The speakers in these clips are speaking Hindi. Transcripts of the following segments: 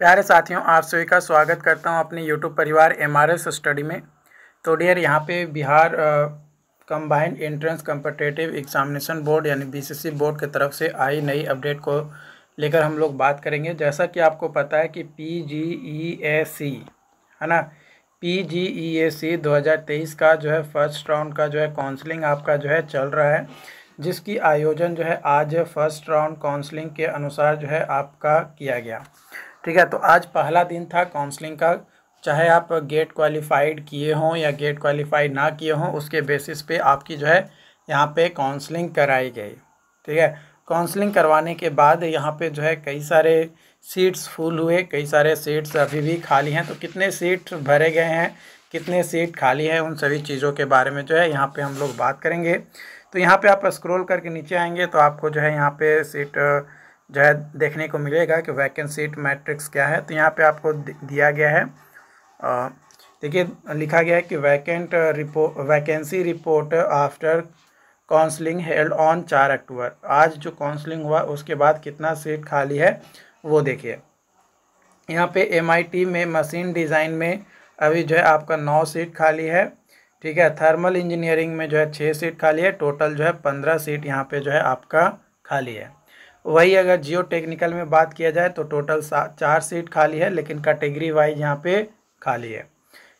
प्यारे साथियों आप सभी का स्वागत करता हूं अपने यूट्यूब परिवार एम स्टडी में तो डियर यहाँ पे Bihar combined entrance competitive examination board यानी बीसीसी बोर्ड की तरफ से आई नई अपडेट को लेकर हम लोग बात करेंगे जैसा कि आपको पता है कि पी जी ई ए सी है ना पी जी ई ए सी दो हज़ार तेईस का जो है फर्स्ट राउंड का जो है काउंसलिंग आपका जो है चल रहा है जिसकी आयोजन जो है आज फर्स्ट राउंड काउंसलिंग के अनुसार जो है आपका किया गया ठीक है तो आज पहला दिन था काउंसलिंग का चाहे आप गेट क्वालिफाइड किए हों या गेट क्वालिफाइड ना किए हों उसके बेसिस पे आपकी जो है यहाँ पे काउंसलिंग कराई गई ठीक है काउंसलिंग करवाने के बाद यहाँ पे जो है कई सारे सीट्स फुल हुए कई सारे सीट्स अभी भी खाली हैं तो कितने सीट भरे गए हैं कितने सीट खाली हैं उन सभी चीज़ों के बारे में जो है यहाँ पर हम लोग बात करेंगे तो यहाँ पर आप स्क्रोल करके नीचे आएंगे तो आपको जो है यहाँ पर सीट जो है देखने को मिलेगा कि वैकेंसी मैट्रिक्स क्या है तो यहाँ पे आपको दिया गया है देखिए लिखा गया है कि वैकेंट रिपो vacancy report after counselling held on चार अक्टूबर आज जो काउंसलिंग हुआ उसके बाद कितना सीट खाली है वो देखिए यहाँ पे एम में मशीन डिज़ाइन में अभी जो है आपका नौ सीट खाली है ठीक है थर्मल इंजीनियरिंग में जो है छः सीट खाली है टोटल जो है पंद्रह सीट यहाँ पे जो है आपका खाली है वही अगर जियो टेक्निकल में बात किया जाए तो टोटल चार सीट खाली है लेकिन कैटेगरी वाइज यहाँ पे खाली है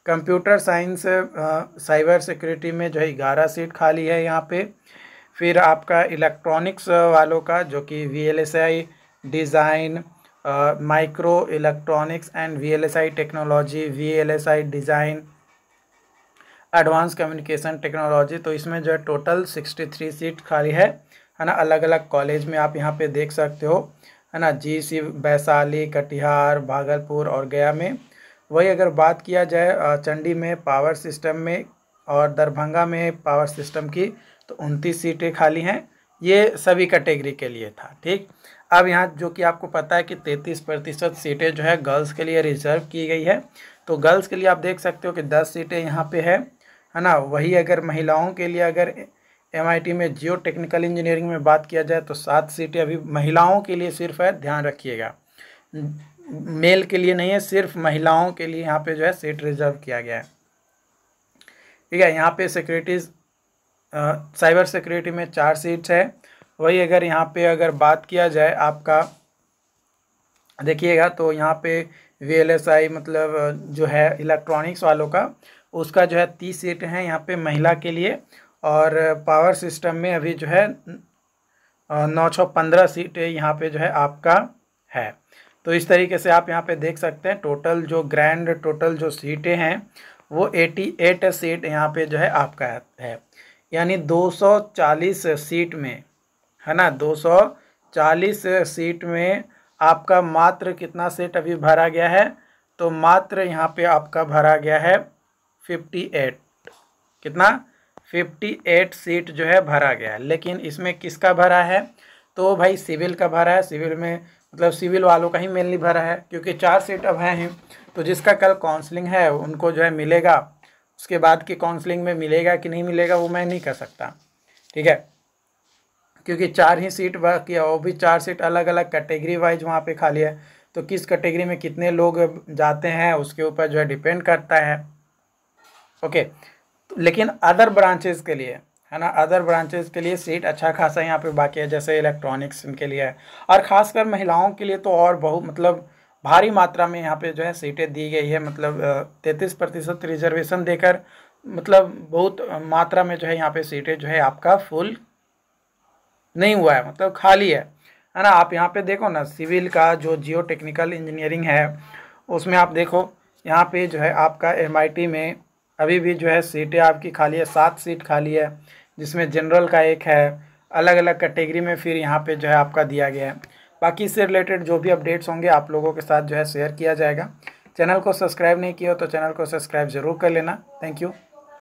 कंप्यूटर साइंस साइबर सिक्योरिटी में जो है ग्यारह सीट खाली है यहाँ पे फिर आपका इलेक्ट्रॉनिक्स वालों का जो कि V L S I design micro electronics and V L S I technology V L S I design advance communication technology तो इसमें जो है टोटल सिक्सटी थ्री सीट खाली है है ना अलग अलग कॉलेज में आप यहाँ पे देख सकते हो है ना जी सी वैशाली कटिहार भागलपुर और गया में वही अगर बात किया जाए चंडी में पावर सिस्टम में और दरभंगा में पावर सिस्टम की तो उनतीस सीटें खाली हैं ये सभी कैटेगरी के लिए था ठीक अब यहाँ जो कि आपको पता है कि तैंतीस प्रतिशत सीटें जो है गर्ल्स के लिए रिजर्व की गई है तो गर्ल्स के लिए आप देख सकते हो कि दस सीटें यहाँ पे है है ना वही अगर महिलाओं के लिए अगर एमआईटी में जियो टेक्निकल इंजीनियरिंग में बात किया जाए तो सात सीटें अभी महिलाओं के लिए सिर्फ है ध्यान रखिएगा मेल के लिए नहीं है सिर्फ महिलाओं के लिए यहाँ पे जो है सीट रिजर्व किया गया है ठीक है यहाँ पे सिक्योरिटीज साइबर सिक्योरिटी में चार सीट्स है वही अगर यहाँ पे अगर बात किया जाए आपका देखिएगा तो यहाँ पे वी मतलब जो है इलेक्ट्रॉनिक्स वालों का उसका जो है तीस सीट हैं यहाँ पे महिला के लिए और पावर सिस्टम में अभी जो है नौ सौ पंद्रह सीटें यहाँ पे जो है आपका है तो इस तरीके से आप यहाँ पे देख सकते हैं टोटल जो ग्रैंड टोटल जो सीटें हैं वो एटी एट सीट यहाँ पे जो है आपका है यानी दो सौ चालीस सीट में है ना दो सौ चालीस सीट में आपका मात्र कितना सीट अभी भरा गया है तो मात्र यहाँ पे आपका भरा गया है फिफ्टी एट कितना फिफ्टी एट सीट जो है भरा गया है लेकिन इसमें किसका भरा है तो भाई सिविल का भरा है सिविल में मतलब सिविल वालों का ही मेनली भरा है क्योंकि चार सीट अब हैं ही तो जिसका कल काउंसलिंग है उनको जो है मिलेगा उसके बाद की काउंसलिंग में मिलेगा कि नहीं मिलेगा वो मैं नहीं कर सकता ठीक है क्योंकि चार ही सीट बाकी है वो भी चार सीट अलग अलग कैटेगरी वाइज वहाँ पे खाली है तो किस कैटेगरी में कितने लोग जाते हैं उसके ऊपर जो है डिपेंड करता है ओके लेकिन अदर ब्रांचेज़ के लिए है ना अदर ब्रांचेज के लिए सीट अच्छा खासा यहाँ पे बाकी है जैसे इलेक्ट्रॉनिक्स के लिए है और ख़ासकर महिलाओं के लिए तो और बहुत मतलब भारी मात्रा में यहाँ पे जो है सीटें दी गई है मतलब तैंतीस प्रतिशत रिजर्वेशन देकर मतलब बहुत मात्रा में जो है यहाँ पे सीटें जो है आपका फुल नहीं हुआ है मतलब खाली है है ना आप यहाँ पे देखो ना सिविल का जो जियो टेक्निकल इंजीनियरिंग है उसमें आप देखो यहाँ पे जो है आपका एम में अभी भी जो है सीटें आपकी खाली है सात सीट खाली है जिसमें जनरल का एक है अलग अलग कैटेगरी में फिर यहाँ पे जो है आपका दिया गया है बाकी इससे रिलेटेड जो भी अपडेट्स होंगे आप लोगों के साथ जो है शेयर किया जाएगा चैनल को सब्सक्राइब नहीं किया तो चैनल को सब्सक्राइब ज़रूर कर लेना थैंक यू